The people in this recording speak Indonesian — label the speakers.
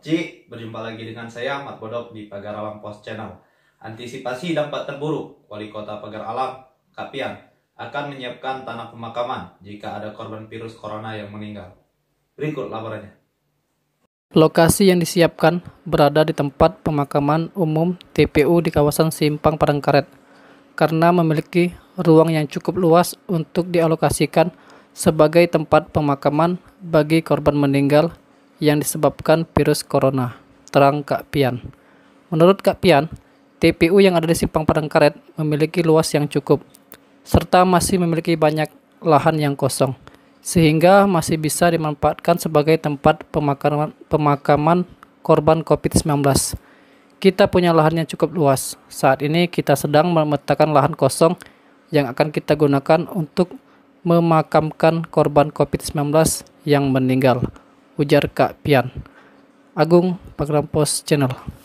Speaker 1: Ci, berjumpa lagi dengan saya Ahmad Bodok di Pagar Alam Post Channel. Antisipasi dampak terburuk, Wali Kota Pagar Alam, Kapian, akan menyiapkan tanah pemakaman jika ada korban virus corona yang meninggal. Berikut laporannya.
Speaker 2: Lokasi yang disiapkan berada di tempat pemakaman umum TPU di kawasan Simpang Parangkaret karena memiliki ruang yang cukup luas untuk dialokasikan sebagai tempat pemakaman bagi korban meninggal yang disebabkan virus corona, terang Kak Pian. Menurut Kak Pian, TPU yang ada di Simpang Padang Karet memiliki luas yang cukup, serta masih memiliki banyak lahan yang kosong, sehingga masih bisa dimanfaatkan sebagai tempat pemakaman, pemakaman korban COVID-19. Kita punya lahan yang cukup luas. Saat ini kita sedang memetakan lahan kosong yang akan kita gunakan untuk memakamkan korban COVID-19 yang meninggal ujar Kak Pian. Agung Pagrampos Channel.